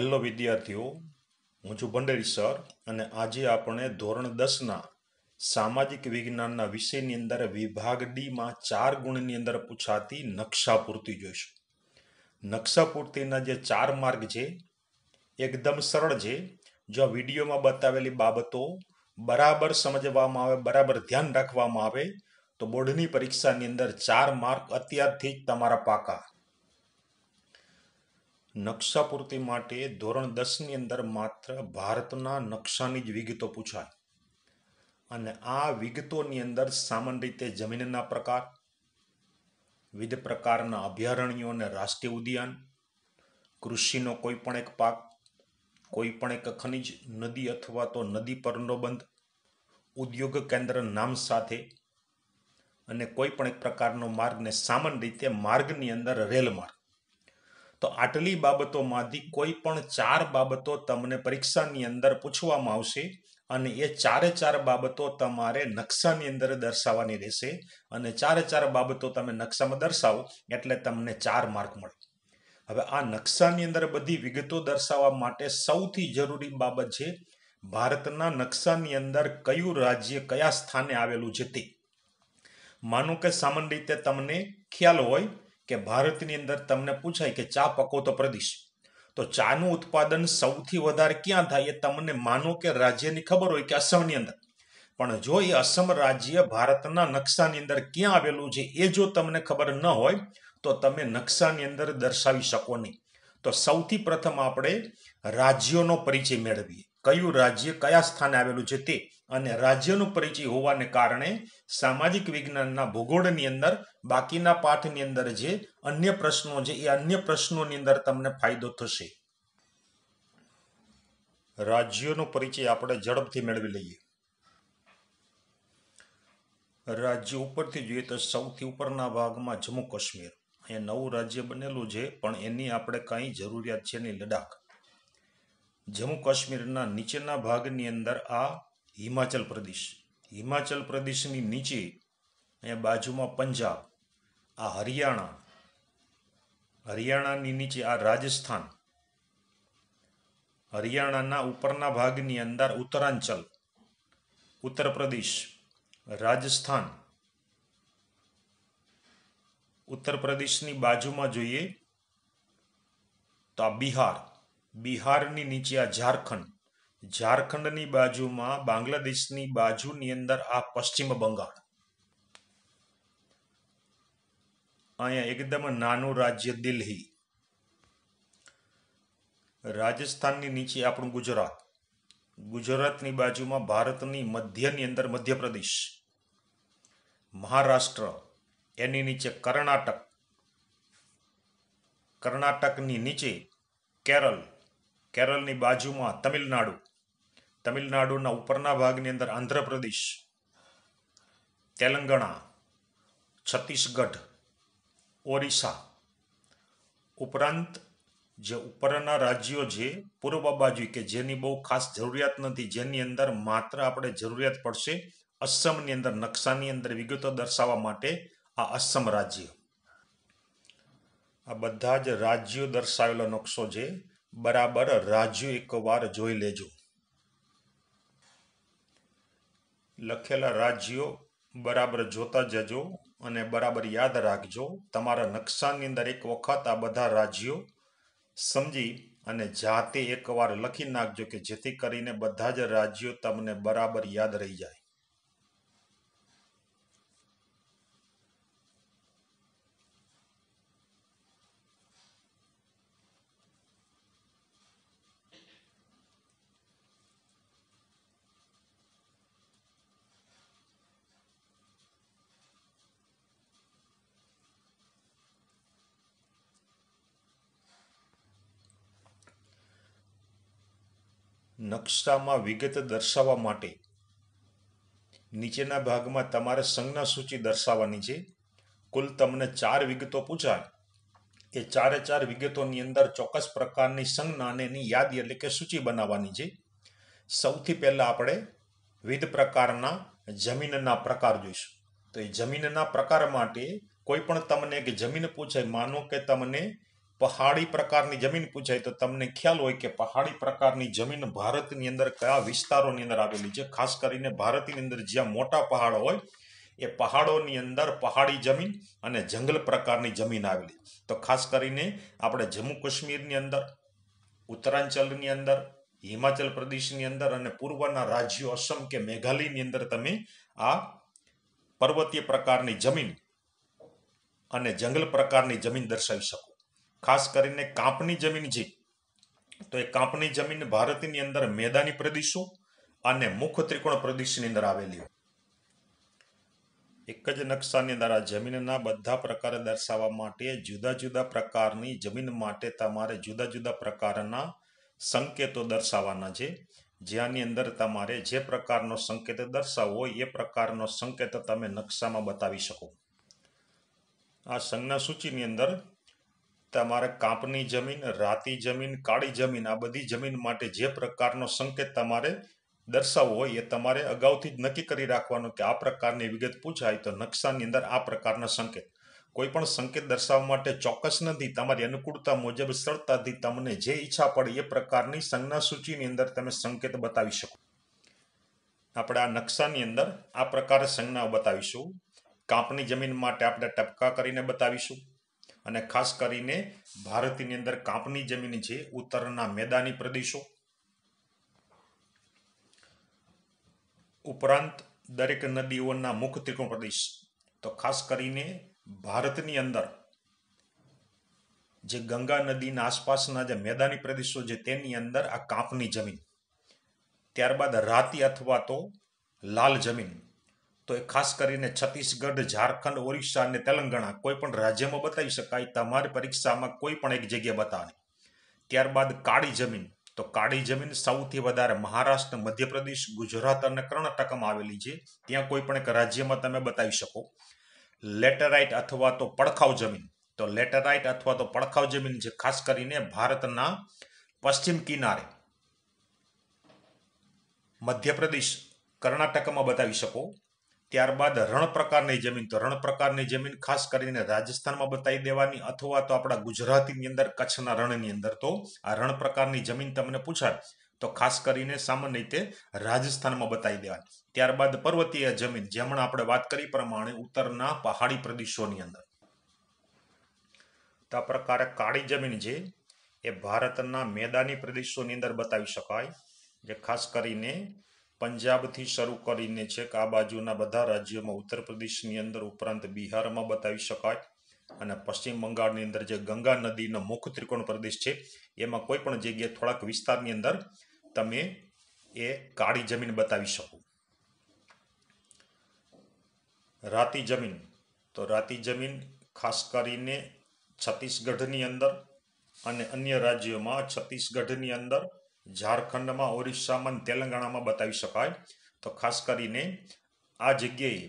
hello વિદ્યાર્થીઓ હું છું ભંડેરી સર અને આજે આપણે ધોરણ દસના સામાજિક વિજ્ઞાનના વિષયની અંદર વિભાગ ડીમાં ચાર ગુણની અંદર પૂછાતી નકશાપૂર્તિ જોઈશું નકશાપૂર્તિના જે ચાર માર્ગ છે એકદમ સરળ છે જો વિડીયોમાં બતાવેલી બાબતો બરાબર સમજવામાં આવે બરાબર ધ્યાન રાખવામાં આવે તો બોર્ડની પરીક્ષાની અંદર ચાર માર્ક અત્યારથી જ તમારા પાકા નકશા પૂર્તિ માટે ધોરણ દસની અંદર માત્ર ભારતના નકશાની જ વિગતો પૂછાય અને આ વિગતોની અંદર સામાન્ય રીતે જમીનના પ્રકાર વિવિધ પ્રકારના અભયારણ્યો અને રાષ્ટ્રીય ઉદ્યાન કૃષિનો કોઈ પણ એક પાક કોઈ પણ એક ખનિજ નદી અથવા તો નદી પરનો બંધ ઉદ્યોગ કેન્દ્ર નામ સાથે અને કોઈ પણ એક પ્રકારનો માર્ગને સામાન્ય રીતે માર્ગની અંદર રેલ માર્ગ તો આટલી બાબતોમાંથી કોઈ પણ ચાર બાબતો તમને પરીક્ષાની અંદર પૂછવામાં આવશે અને એ ચારે ચાર બાબતો તમારે નકશાની અંદર દર્શાવવાની રહેશે અને ચારે ચાર બાબતો તમે નકશામાં દર્શાવો એટલે તમને ચાર માર્ક મળે હવે આ નકશાની અંદર બધી વિગતો દર્શાવવા માટે સૌથી જરૂરી બાબત છે ભારતના નકશાની અંદર કયું રાજ્ય કયા સ્થાને આવેલું છે તે માનો કે સામાન્ય રીતે તમને ખ્યાલ હોય કે ભારતની અંદર તમને પૂછાય કે ચા પકવતો પ્રદેશ તો ચાનું ઉત્પાદન સૌથી વધારે ક્યાં થાય એ તમને માનો કે રાજ્યની ખબર હોય કે અસમની અંદર પણ જો એ અસમ રાજ્ય ભારતના નકશાની અંદર ક્યાં આવેલું છે એ જો તમને ખબર ન હોય તો તમે નકશાની અંદર દર્શાવી શકો નહીં તો સૌથી પ્રથમ આપણે રાજ્યોનો પરિચય મેળવીએ કયું રાજ્ય કયા સ્થાને આવેલું છે તે અને રાજ્યનો પરિચય હોવાને કારણે સામાજિક વિજ્ઞાનના ભૂગોળની અંદર બાકીના પાઠની અંદર જે અન્ય પ્રશ્નો છે એ અન્ય પ્રશ્નોની અંદર તમને ફાયદો થશે રાજ્યોનો પરિચય આપણે ઝડપથી મેળવી લઈએ રાજ્ય ઉપરથી જોઈએ તો સૌથી ઉપરના ભાગમાં જમ્મુ કાશ્મીર અહીંયા નવું રાજ્ય બનેલું છે પણ એની આપણે કંઈ જરૂરિયાત છે નહીં લડાખ જમ્મુ કાશ્મીરના નીચેના ભાગની અંદર આ હિમાચલ પ્રદેશ હિમાચલ પ્રદેશની નીચે અહીંયા બાજુમાં પંજાબ આ હરિયાણા હરિયાણાની નીચે આ રાજસ્થાન હરિયાણાના ઉપરના ભાગની અંદર ઉત્તરાંચલ ઉત્તર પ્રદેશ રાજસ્થાન ઉત્તર પ્રદેશની બાજુમાં જોઈએ તો આ બિહાર બિહારની નીચે આ ઝારખંડ ઝારખંડની બાજુમાં બાંગ્લાદેશની બાજુની અંદર આ પશ્ચિમ બંગાળ અહીંયા એકદમ નાનું રાજ્ય દિલ્હી રાજસ્થાનની નીચે આપણું ગુજરાત ગુજરાતની બાજુમાં ભારતની મધ્યની અંદર મધ્યપ્રદેશ મહારાષ્ટ્ર એની નીચે કર્ણાટક કર્ણાટકની નીચે કેરળ કેરળની બાજુમાં તમિલનાડુ તમિલનાડુના ઉપરના ભાગની અંદર આંધ્રપ્રદેશ તેલંગાણા છત્તીસગઢ ઓરિસ્સા ઉપરાંત જે ઉપરના રાજ્યો છે પૂર્વ બાજુ કે જેની બહુ ખાસ જરૂરિયાત નથી જેની અંદર માત્ર આપણે જરૂરિયાત પડશે અસમની અંદર નકશાની અંદર વિગતો દર્શાવવા માટે આ અસમ રાજ્ય આ બધા જ રાજ્યો દર્શાવેલો નકશો છે બરાબર રાજ્યુ એકવાર જોઈ લેજો લખેલા રાજ્યો બરાબર જોતા જજો અને બરાબર યાદ રાખજો તમારા નકશાની અંદર એક વખત આ બધા રાજ્યો સમજી અને જાતે એકવાર લખી નાખજો કે જેથી કરીને બધા જ રાજ્યો તમને બરાબર યાદ રહી જાય નકશામાં વિગત દર્શાવવા માટે નીચેના ભાગમાં તમારે સંજ્ઞા સૂચિ દર્શાવવાની છે કુલ તમને ચાર વિગતો પૂછાય એ ચારે ચાર વિગતોની અંદર ચોક્કસ પ્રકારની સંજ્ઞા અને એની યાદી એટલે કે સૂચિ બનાવવાની છે સૌથી પહેલાં આપણે વિવિધ પ્રકારના જમીનના પ્રકાર જોઈશું તો એ જમીનના પ્રકાર માટે કોઈ પણ તમને કે જમીન પૂછે માનો કે તમને પહાડી પ્રકારની જમીન પૂછાય તો તમને ખ્યાલ હોય કે પહાડી પ્રકારની જમીન ભારતની અંદર કયા વિસ્તારોની અંદર આવેલી છે ખાસ કરીને ભારતની અંદર જ્યાં મોટા પહાડ હોય એ પહાડોની અંદર પહાડી જમીન અને જંગલ પ્રકારની જમીન આવેલી તો ખાસ કરીને આપણે જમ્મુ કાશ્મીરની અંદર ઉત્તરાંચલની અંદર હિમાચલ પ્રદેશની અંદર અને પૂર્વના રાજ્યો અસમ કે મેઘાલયની અંદર તમે આ પર્વતીય પ્રકારની જમીન અને જંગલ પ્રકારની જમીન દર્શાવી શકો ખાસ કરીને કાંપની જમીન છે તો એ કાંપની જમીન ભારતની અંદર મેદાની પ્રદેશો અને મુખ ત્રિકોણ પ્રદેશની અંદર આવેલી એક જ નકશાની અંદર આ જમીનના બધા પ્રકાર દર્શાવવા માટે જુદા જુદા પ્રકારની જમીન માટે તમારે જુદા જુદા પ્રકારના સંકેતો દર્શાવવાના છે જ્યાંની અંદર તમારે જે પ્રકારનો સંકેત દર્શાવવો એ પ્રકારનો સંકેત તમે નકશામાં બતાવી શકો આ સંજ્ઞા સૂચિની અંદર તમારે કાંપની જમીન રાતી જમીન કાળી જમીન આ બધી જમીન માટે જે પ્રકારનો સંકેત તમારે દર્શાવવો હોય એ તમારે અગાઉથી જ નક્કી કરી રાખવાનો કે આ પ્રકારની વિગત પૂછાય તો નકશાની અંદર આ પ્રકારના સંકેત કોઈ પણ સંકેત દર્શાવવા માટે ચોક્કસ નથી તમારી અનુકૂળતા મુજબ સરળતાથી તમને જે ઈચ્છા પડે એ પ્રકારની સંજ્ઞા સૂચિની અંદર તમે સંકેત બતાવી શકો આપણે આ નકશાની અંદર આ પ્રકારે સંજ્ઞાઓ બતાવીશું કાંપની જમીન માટે આપણે ટપકા કરીને બતાવીશું અને ખાસ કરીને ભારતની અંદર કાપની જમીન છે ઉત્તરના મેદાની પ્રદેશો ઉપરાંત દરેક નદીઓના મુખ ત્રિકોણ પ્રદેશ તો ખાસ કરીને ભારતની અંદર જે ગંગા નદીના આસપાસના જે મેદાની પ્રદેશો છે તેની અંદર આ કાપની જમીન ત્યારબાદ રાતી અથવા તો લાલ જમીન તો એ ખાસ કરીને છત્તીસગઢ ઝારખંડ ઓરિસ્સા અને તેલંગાણા કોઈ પણ રાજ્યમાં બતાવી શકાય તમારી પરીક્ષામાં કોઈ પણ એક જગ્યા બતાવવાની ત્યારબાદ કાળી જમીન તો કાળી જમીન સૌથી વધારે મહારાષ્ટ્ર મધ્યપ્રદેશ ગુજરાત અને કર્ણાટકમાં આવેલી છે ત્યાં કોઈ પણ એક રાજ્યમાં તમે બતાવી શકો લેટરાઇટ અથવા તો પડખાવ જમીન તો લેટરાઇટ અથવા તો પડખાવ જમીન છે ખાસ કરીને ભારતના પશ્ચિમ કિનારે મધ્યપ્રદેશ કર્ણાટકમાં બતાવી શકો ત્યારબાદ રણ પ્રકારની જમીન તો રણ પ્રકારની જમીન ખાસ કરીને રાજસ્થાનમાં બતાવી દેવાની અથવા તો આપણા ગુજરાતીની અંદર કચ્છના રણની અંદર તો આ રણ પ્રકારની જમીન તમને પૂછાય તો ખાસ કરીને સામાન્ય રીતે રાજસ્થાનમાં બતાવી દેવાની ત્યારબાદ પર્વતીય જમીન જેમણે આપણે વાત કરી પ્રમાણે ઉત્તરના પહાડી પ્રદેશોની અંદર તો આ પ્રકારે કાળી જમીન છે એ ભારતના મેદાની પ્રદેશોની અંદર બતાવી શકાય જે ખાસ કરીને પંજાબથી શરૂ કરીને છેક આ બાજુના બધા રાજ્યોમાં ઉત્તર પ્રદેશની અંદર ઉપરાંત બિહારમાં બતાવી શકાય અને પશ્ચિમ બંગાળની અંદર જે ગંગા નદીનો મુખ ત્રિકોણ પ્રદેશ છે એમાં કોઈ પણ જગ્યાએ થોડાક વિસ્તારની અંદર તમે એ કાળી જમીન બતાવી શકો રાતી જમીન તો રાતી જમીન ખાસ કરીને છત્તીસગઢની અંદર અને અન્ય રાજ્યોમાં છત્તીસગઢની અંદર ઝારખંડમાં ઓરિસ્સામાં તેલંગાણામાં બતાવી શકાય તો ખાસ કરીને આ જગ્યાએ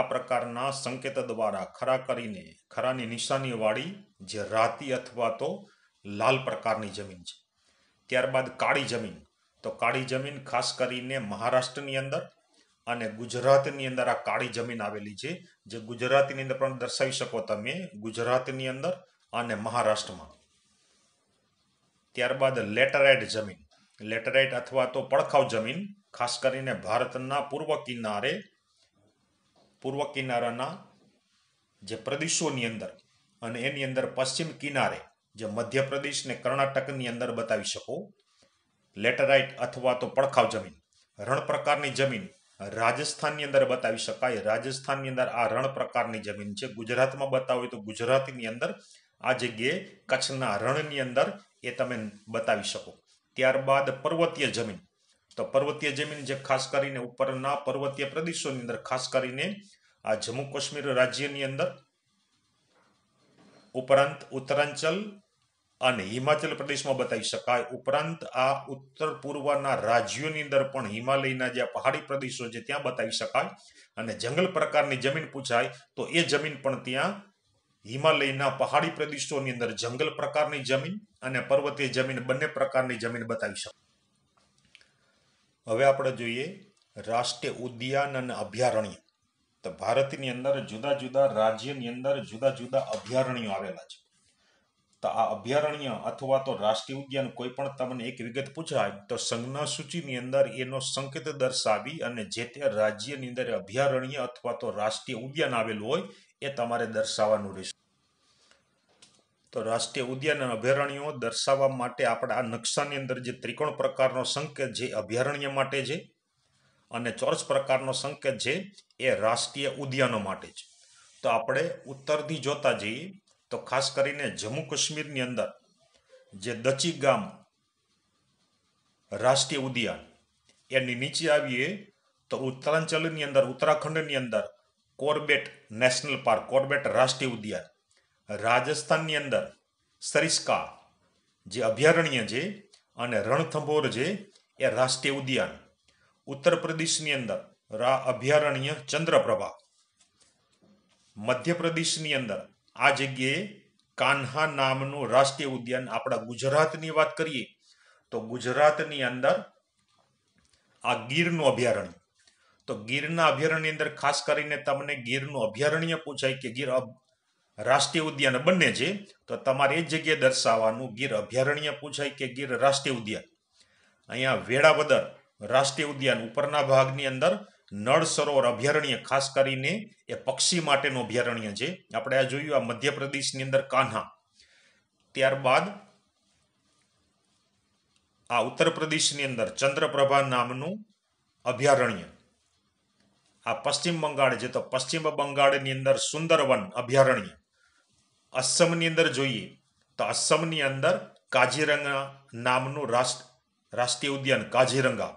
આ પ્રકારના સંકેત દ્વારા ખરા કરીને ખરાની નિશાનીવાળી જે રાતી અથવા તો લાલ પ્રકારની જમીન છે ત્યારબાદ કાળી જમીન તો કાળી જમીન ખાસ કરીને મહારાષ્ટ્રની અંદર અને ગુજરાતની અંદર આ કાળી જમીન આવેલી છે જે ગુજરાતની અંદર પણ દર્શાવી શકો તમે ગુજરાતની અંદર અને મહારાષ્ટ્રમાં ત્યારબાદ લેટરાઇટ જમીન લેટરાઇટ અથવા તો પડખાવ જમીન ખાસ કરીને ભારતના પૂર્વ કિનારે પૂર્વ કિનારાના જે પ્રદેશોની અંદર અને એની અંદર પશ્ચિમ કિનારે જે મધ્યપ્રદેશ ને કર્ણાટકની અંદર બતાવી શકો લેટરાઇટ અથવા તો પડખાવ જમીન રણ પ્રકારની જમીન રાજસ્થાનની અંદર બતાવી શકાય રાજસ્થાનની અંદર આ રણ પ્રકારની જમીન છે ગુજરાતમાં બતાવો તો ગુજરાતની અંદર આ જગ્યાએ કચ્છના રણની અંદર એ તમે બતાવી શકો ત્યારબાદ પર્વતીય જમીન તો પર્વતીય જમીન જે ખાસ કરીને ઉપરના પર્વતીય પ્રદેશોની અંદર ખાસ કરીને આ જમ્મુ કાશ્મીર રાજ્યની અંદર ઉપરાંત ઉત્તરાંચલ અને હિમાચલ પ્રદેશમાં બતાવી શકાય ઉપરાંત આ ઉત્તર પૂર્વના રાજ્યોની અંદર પણ હિમાલયના જે પહાડી પ્રદેશો છે ત્યાં બતાવી શકાય અને જંગલ પ્રકારની જમીન પૂછાય તો એ જમીન પણ ત્યાં હિમાલયના પહાડી પ્રદેશોની અંદર જંગલ પ્રકારની જમીન અને પર્વતીય જમીન બંને પ્રકારની જમીન બતાવી શકું હવે આપણે જોઈએ રાષ્ટ્રીય ઉદ્યાન અને અભયારણ્ય તો ભારતની અંદર જુદા જુદા રાજ્યની અંદર જુદા જુદા અભયારણ્યો આવેલા છે તો આ અભયારણ્ય અથવા તો રાષ્ટ્રીય ઉદ્યાન કોઈ પણ તમને એક વિગત પૂછાય તો સંજ્ઞા સૂચિની અંદર એનો સંકેત દર્શાવી અને જે તે રાજ્યની અંદર અભયારણ્ય અથવા તો રાષ્ટ્રીય ઉદ્યાન આવેલું હોય એ તમારે દર્શાવવાનું રહેશે તો રાષ્ટ્રીય ઉદ્યાન અને અભયારણ્યો દર્શાવવા માટે આપણે આ નકશાની અંદર જે ત્રિકોણ પ્રકારનો સંકેત જે અભયારણ્ય માટે છે અને ચોરસ પ્રકારનો સંકેત છે એ રાષ્ટ્રીય ઉદ્યાનો માટે છે તો આપણે ઉત્તરથી જોતા જઈએ તો ખાસ કરીને જમ્મુ કાશ્મીરની અંદર જે દચી ગામ રાષ્ટ્રીય ઉદ્યાન એની નીચે આવીએ તો ઉત્તરાંચલની અંદર ઉત્તરાખંડની અંદર કોર્બેટ નેશનલ પાર્ક કોર્બેટ રાષ્ટ્રીય ઉદ્યાન રાજસ્થાનની અંદર સરિસ્કા જે અભયારણ્ય છે અને રણથંભોર છે એ રાષ્ટ્રીય ઉદ્યાન ઉત્તર પ્રદેશની અંદર રા અભયારણ્ય ચંદ્રપ્રભા મધ્યપ્રદેશની અંદર આ જગ્યાએ કાન્હા નામનું રાષ્ટ્રીય ઉદ્યાન આપણા ગુજરાતની વાત કરીએ તો ગુજરાતની અંદર આ ગીરનું અભયારણ્ય તો ગીરના અભયારણ્ય અંદર ખાસ કરીને તમને ગીરનું અભયારણ્ય પૂછાય કે ગીર રાષ્ટ્રીય ઉદ્યાન બંને છે તો તમારે એ જગ્યાએ દર્શાવવાનું ગીર અભયારણ્ય પૂછાય કે ગીર રાષ્ટ્રીય ઉદ્યાન અહીંયા વેળાવદર રાષ્ટ્રીય ઉદ્યાન ઉપરના ભાગની અંદર નળ સરોવર અભયારણ્ય ખાસ કરીને એ પક્ષી માટેનું અભયારણ્ય છે આપણે આ જોયું આ મધ્યપ્રદેશની અંદર કાન્હા ત્યારબાદ આ ઉત્તર પ્રદેશની અંદર ચંદ્રપ્રભા નામનું અભયારણ્ય આ પશ્ચિમ બંગાળ છે તો પશ્ચિમ બંગાળની અંદર સુંદરવન અભયારણ્ય અસમની અંદર જોઈએ તો અસમની અંદર કાજીરંગા નામનું રાષ્ટ્ર રાષ્ટ્રીય ઉદ્યાન કાજીરંગા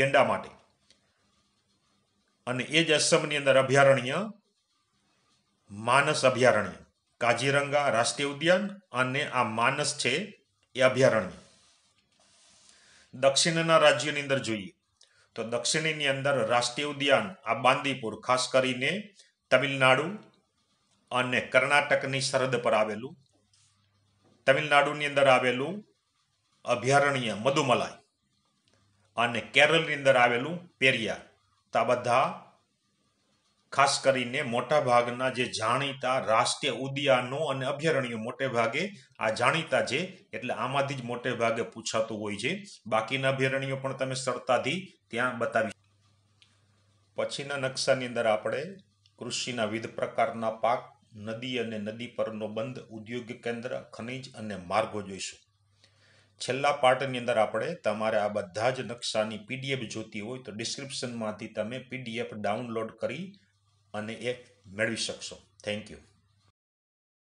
ગેંડા માટે અને એ જ અસમની અંદર અભયારણ્ય માનસ અભયારણ્ય કાજીરંગા રાષ્ટ્રીય ઉદ્યાન અને આ માનસ છે એ અભયારણ્ય દક્ષિણના રાજ્યની અંદર જોઈએ તો દક્ષિણની અંદર રાષ્ટ્રીય ઉદ્યાન આ બાંદીપુર ખાસ કરીને તમિલનાડુ અને કર્ણાટકની સરહદ પર આવેલું તમિલનાડુની અંદર આવેલું અભયારણ્ય મધુમલાઈ અને કેરળની અંદર આવેલું પેરિયાર તા બધા ખાસ કરીને મોટા ભાગના જે જાણીતા રાષ્ટ્રીય ઉદ્યાનો અને અભયારણ્યો મોટે ભાગે આ જાણીતા છે એટલે આમાંથી જ મોટે ભાગે પૂછાતું હોય છે બાકીના અભયારણ્યો પણ તમે સરળતાથી ત્યાં બતાવી પછીના નકશાની અંદર આપણે કૃષિના વિવિધ પ્રકારના પાક નદી અને નદી પરનો બંધ ઉદ્યોગ કેન્દ્ર ખનિજ અને માર્ગો જોઈશું છેલ્લા પાર્ટની અંદર આપણે તમારે આ બધા જ નકશાની પીડીએફ જોતી હોય તો ડિસ્ક્રિપ્શનમાંથી તમે પીડીએફ ડાઉનલોડ કરી અને એ મેળવી શકશો થેન્ક યુ